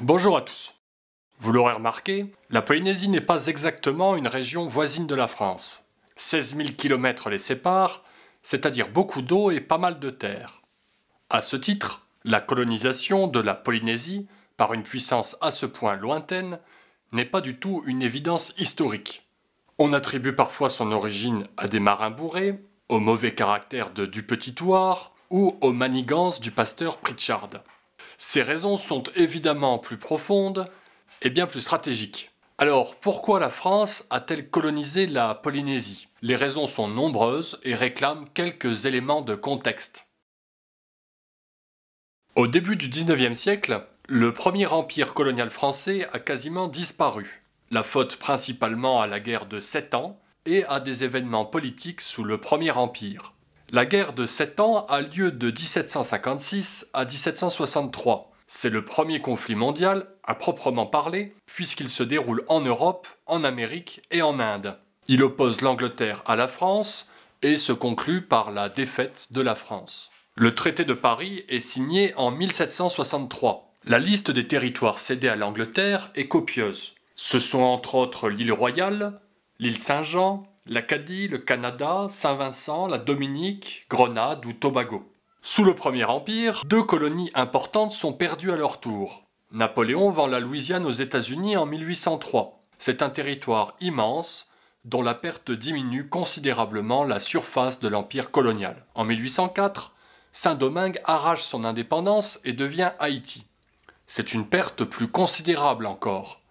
Bonjour à tous. Vous l'aurez remarqué, la Polynésie n'est pas exactement une région voisine de la France. 16 000 km les séparent, c'est-à-dire beaucoup d'eau et pas mal de terre. À ce titre, la colonisation de la Polynésie par une puissance à ce point lointaine n'est pas du tout une évidence historique. On attribue parfois son origine à des marins bourrés, au mauvais caractère de Ouar ou aux manigances du pasteur Pritchard. Ces raisons sont évidemment plus profondes et bien plus stratégiques. Alors, pourquoi la France a-t-elle colonisé la Polynésie Les raisons sont nombreuses et réclament quelques éléments de contexte. Au début du 19e siècle, le premier empire colonial français a quasiment disparu, la faute principalement à la guerre de 7 Ans et à des événements politiques sous le Premier Empire. La guerre de 7 ans a lieu de 1756 à 1763. C'est le premier conflit mondial, à proprement parler, puisqu'il se déroule en Europe, en Amérique et en Inde. Il oppose l'Angleterre à la France et se conclut par la défaite de la France. Le traité de Paris est signé en 1763. La liste des territoires cédés à l'Angleterre est copieuse. Ce sont entre autres l'île Royale, l'île Saint-Jean, l'Acadie, le Canada, Saint-Vincent, la Dominique, Grenade ou Tobago. Sous le Premier Empire, deux colonies importantes sont perdues à leur tour. Napoléon vend la Louisiane aux États-Unis en 1803. C'est un territoire immense dont la perte diminue considérablement la surface de l'empire colonial. En 1804, Saint-Domingue arrache son indépendance et devient Haïti. C'est une perte plus considérable encore.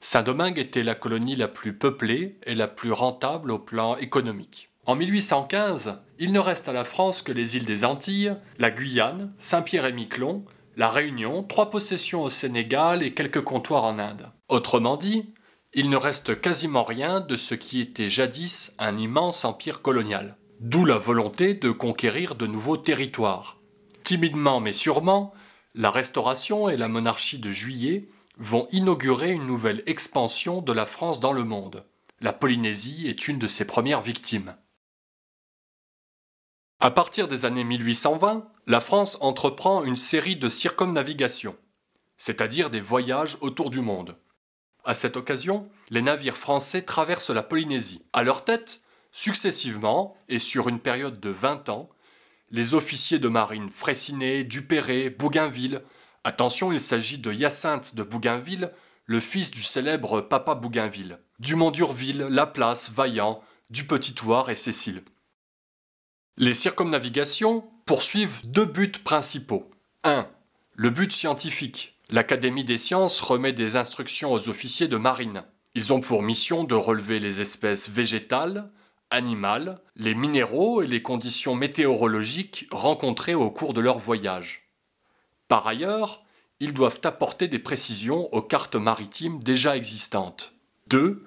Saint-Domingue était la colonie la plus peuplée et la plus rentable au plan économique. En 1815, il ne reste à la France que les îles des Antilles, la Guyane, Saint-Pierre et Miquelon, la Réunion, trois possessions au Sénégal et quelques comptoirs en Inde. Autrement dit, il ne reste quasiment rien de ce qui était jadis un immense empire colonial. D'où la volonté de conquérir de nouveaux territoires. Timidement mais sûrement, la Restauration et la monarchie de Juillet vont inaugurer une nouvelle expansion de la France dans le monde. La Polynésie est une de ses premières victimes. À partir des années 1820, la France entreprend une série de circumnavigations, c'est-à-dire des voyages autour du monde. À cette occasion, les navires français traversent la Polynésie. À leur tête, successivement et sur une période de 20 ans, les officiers de marine Fraissinet, Dupéré, Bougainville Attention, il s'agit de Hyacinthe de Bougainville, le fils du célèbre Papa Bougainville, Dumont d'Urville, Laplace, Vaillant, du Petit et Cécile. Les circumnavigations poursuivent deux buts principaux. 1. Le but scientifique. L'Académie des sciences remet des instructions aux officiers de marine. Ils ont pour mission de relever les espèces végétales, animales, les minéraux et les conditions météorologiques rencontrées au cours de leur voyage. Par ailleurs, ils doivent apporter des précisions aux cartes maritimes déjà existantes. 2.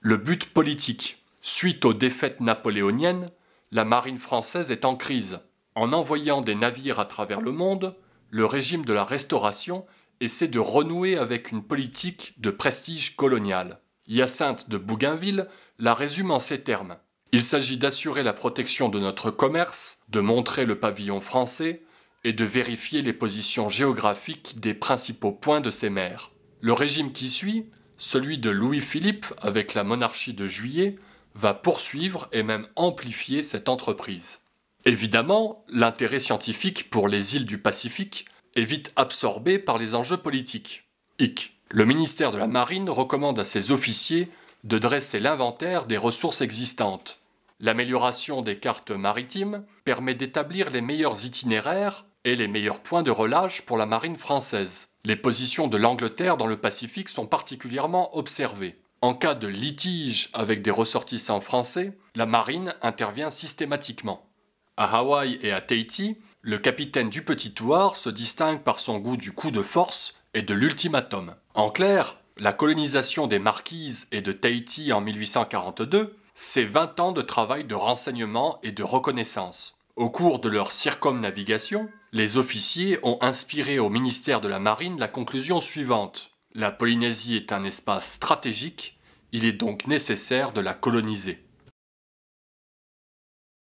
Le but politique. Suite aux défaites napoléoniennes, la marine française est en crise. En envoyant des navires à travers le monde, le régime de la Restauration essaie de renouer avec une politique de prestige colonial. Hyacinthe de Bougainville la résume en ces termes. Il s'agit d'assurer la protection de notre commerce, de montrer le pavillon français, et de vérifier les positions géographiques des principaux points de ces mers. Le régime qui suit, celui de Louis-Philippe avec la monarchie de Juillet, va poursuivre et même amplifier cette entreprise. Évidemment, l'intérêt scientifique pour les îles du Pacifique est vite absorbé par les enjeux politiques. Le ministère de la Marine recommande à ses officiers de dresser l'inventaire des ressources existantes. L'amélioration des cartes maritimes permet d'établir les meilleurs itinéraires et les meilleurs points de relâche pour la marine française. Les positions de l'Angleterre dans le Pacifique sont particulièrement observées. En cas de litige avec des ressortissants français, la marine intervient systématiquement. À Hawaï et à Tahiti, le capitaine du petit se distingue par son goût du coup de force et de l'ultimatum. En clair, la colonisation des Marquises et de Tahiti en 1842, c'est 20 ans de travail de renseignement et de reconnaissance. Au cours de leur circumnavigation, les officiers ont inspiré au ministère de la Marine la conclusion suivante. La Polynésie est un espace stratégique, il est donc nécessaire de la coloniser.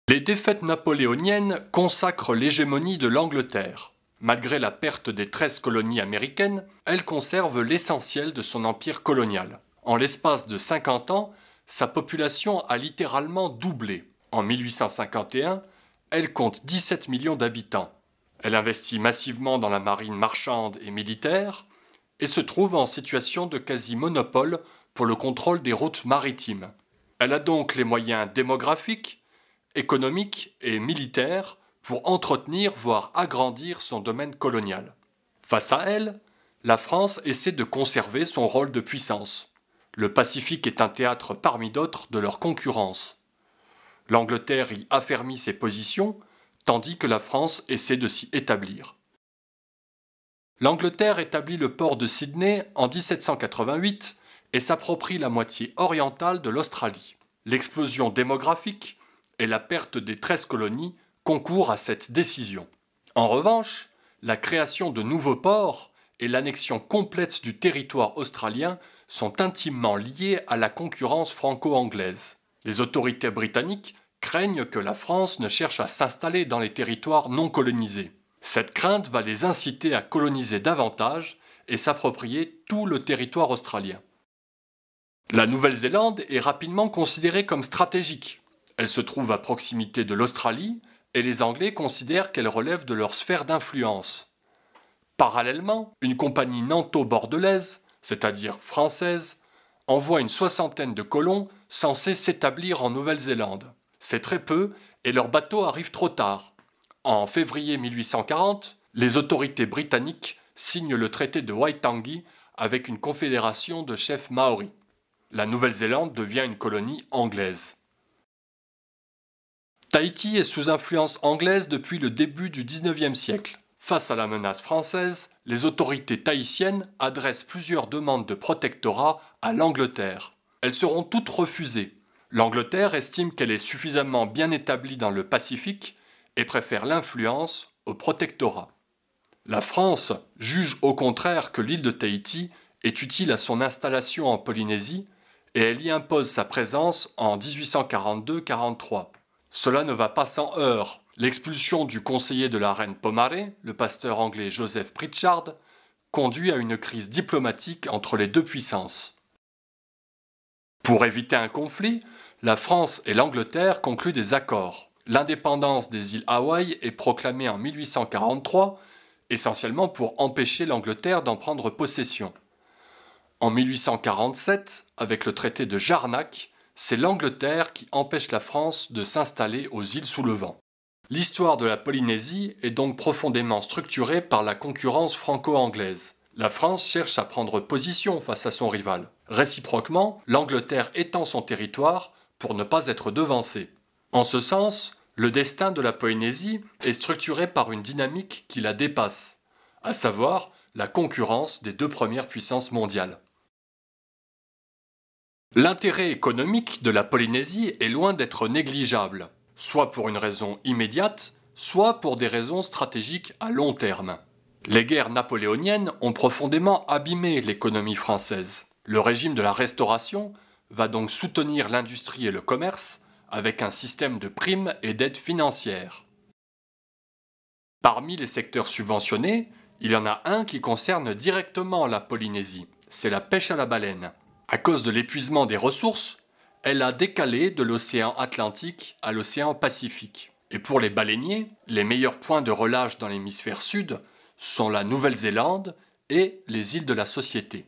Les défaites napoléoniennes consacrent l'hégémonie de l'Angleterre. Malgré la perte des 13 colonies américaines, elle conserve l'essentiel de son empire colonial. En l'espace de 50 ans, sa population a littéralement doublé. En 1851, elle compte 17 millions d'habitants. Elle investit massivement dans la marine marchande et militaire et se trouve en situation de quasi-monopole pour le contrôle des routes maritimes. Elle a donc les moyens démographiques, économiques et militaires pour entretenir, voire agrandir son domaine colonial. Face à elle, la France essaie de conserver son rôle de puissance. Le Pacifique est un théâtre parmi d'autres de leur concurrence. L'Angleterre y affermit ses positions tandis que la France essaie de s'y établir. L'Angleterre établit le port de Sydney en 1788 et s'approprie la moitié orientale de l'Australie. L'explosion démographique et la perte des 13 colonies concourent à cette décision. En revanche, la création de nouveaux ports et l'annexion complète du territoire australien sont intimement liées à la concurrence franco-anglaise. Les autorités britanniques craignent que la France ne cherche à s'installer dans les territoires non colonisés. Cette crainte va les inciter à coloniser davantage et s'approprier tout le territoire australien. La Nouvelle-Zélande est rapidement considérée comme stratégique. Elle se trouve à proximité de l'Australie et les Anglais considèrent qu'elle relève de leur sphère d'influence. Parallèlement, une compagnie nanto-bordelaise, c'est-à-dire française, envoie une soixantaine de colons censés s'établir en Nouvelle-Zélande c'est très peu et leurs bateaux arrivent trop tard. En février 1840, les autorités britanniques signent le traité de Waitangi avec une confédération de chefs maoris. La Nouvelle-Zélande devient une colonie anglaise. Tahiti est sous influence anglaise depuis le début du 19e siècle. Face à la menace française, les autorités tahitiennes adressent plusieurs demandes de protectorat à l'Angleterre. Elles seront toutes refusées. L'Angleterre estime qu'elle est suffisamment bien établie dans le Pacifique et préfère l'influence au protectorat. La France juge au contraire que l'île de Tahiti est utile à son installation en Polynésie et elle y impose sa présence en 1842-43. Cela ne va pas sans heurts. L'expulsion du conseiller de la reine Pomare, le pasteur anglais Joseph Pritchard, conduit à une crise diplomatique entre les deux puissances. Pour éviter un conflit, la France et l'Angleterre concluent des accords. L'indépendance des îles Hawaï est proclamée en 1843, essentiellement pour empêcher l'Angleterre d'en prendre possession. En 1847, avec le traité de Jarnac, c'est l'Angleterre qui empêche la France de s'installer aux îles Sous-le-Vent. L'histoire de la Polynésie est donc profondément structurée par la concurrence franco-anglaise. La France cherche à prendre position face à son rival. Réciproquement, l'Angleterre étend son territoire pour ne pas être devancé. En ce sens, le destin de la Polynésie est structuré par une dynamique qui la dépasse, à savoir la concurrence des deux premières puissances mondiales. L'intérêt économique de la Polynésie est loin d'être négligeable, soit pour une raison immédiate, soit pour des raisons stratégiques à long terme. Les guerres napoléoniennes ont profondément abîmé l'économie française. Le régime de la Restauration va donc soutenir l'industrie et le commerce avec un système de primes et d'aides financières. Parmi les secteurs subventionnés, il y en a un qui concerne directement la Polynésie, c'est la pêche à la baleine. À cause de l'épuisement des ressources, elle a décalé de l'océan Atlantique à l'océan Pacifique. Et pour les baleiniers, les meilleurs points de relâche dans l'hémisphère sud sont la Nouvelle-Zélande et les îles de la Société.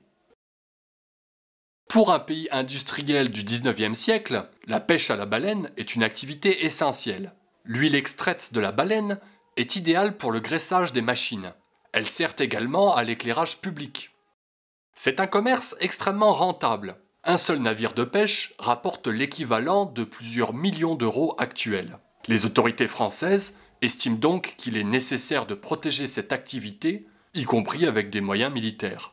Pour un pays industriel du 19e siècle, la pêche à la baleine est une activité essentielle. L'huile extraite de la baleine est idéale pour le graissage des machines. Elle sert également à l'éclairage public. C'est un commerce extrêmement rentable. Un seul navire de pêche rapporte l'équivalent de plusieurs millions d'euros actuels. Les autorités françaises estiment donc qu'il est nécessaire de protéger cette activité, y compris avec des moyens militaires.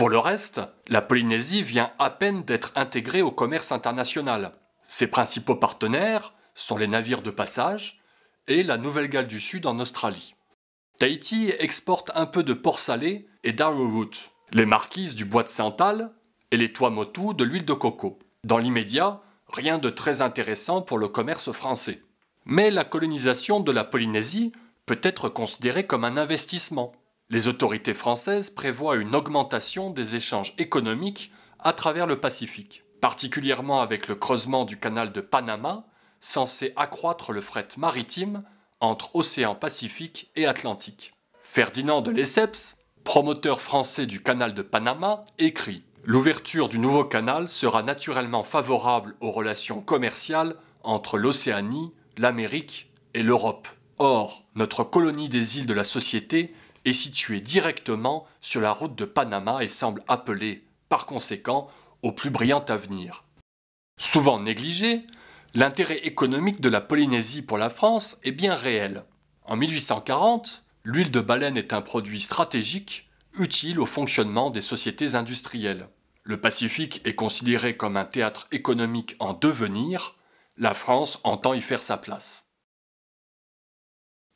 Pour le reste, la Polynésie vient à peine d'être intégrée au commerce international. Ses principaux partenaires sont les navires de passage et la Nouvelle-Galles du Sud en Australie. Tahiti exporte un peu de porc salé et d'arrowroot, les marquises du bois de santal et les tuamotu de l'huile de coco. Dans l'immédiat, rien de très intéressant pour le commerce français. Mais la colonisation de la Polynésie peut être considérée comme un investissement. Les autorités françaises prévoient une augmentation des échanges économiques à travers le Pacifique, particulièrement avec le creusement du canal de Panama, censé accroître le fret maritime entre océan Pacifique et Atlantique. Ferdinand de Lesseps, promoteur français du canal de Panama, écrit L'ouverture du nouveau canal sera naturellement favorable aux relations commerciales entre l'Océanie, l'Amérique et l'Europe. Or, notre colonie des îles de la Société est situé directement sur la route de Panama et semble appelé, par conséquent, au plus brillant avenir. Souvent négligé, l'intérêt économique de la Polynésie pour la France est bien réel. En 1840, l'huile de baleine est un produit stratégique utile au fonctionnement des sociétés industrielles. Le Pacifique est considéré comme un théâtre économique en devenir, la France entend y faire sa place.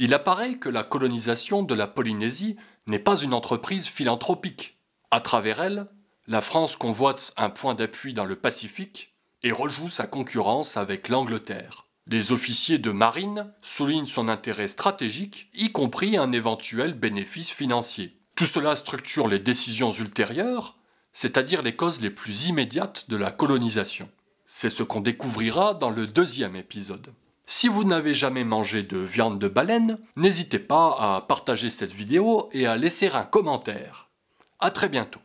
Il apparaît que la colonisation de la Polynésie n'est pas une entreprise philanthropique. À travers elle, la France convoite un point d'appui dans le Pacifique et rejoue sa concurrence avec l'Angleterre. Les officiers de marine soulignent son intérêt stratégique, y compris un éventuel bénéfice financier. Tout cela structure les décisions ultérieures, c'est-à-dire les causes les plus immédiates de la colonisation. C'est ce qu'on découvrira dans le deuxième épisode. Si vous n'avez jamais mangé de viande de baleine, n'hésitez pas à partager cette vidéo et à laisser un commentaire. A très bientôt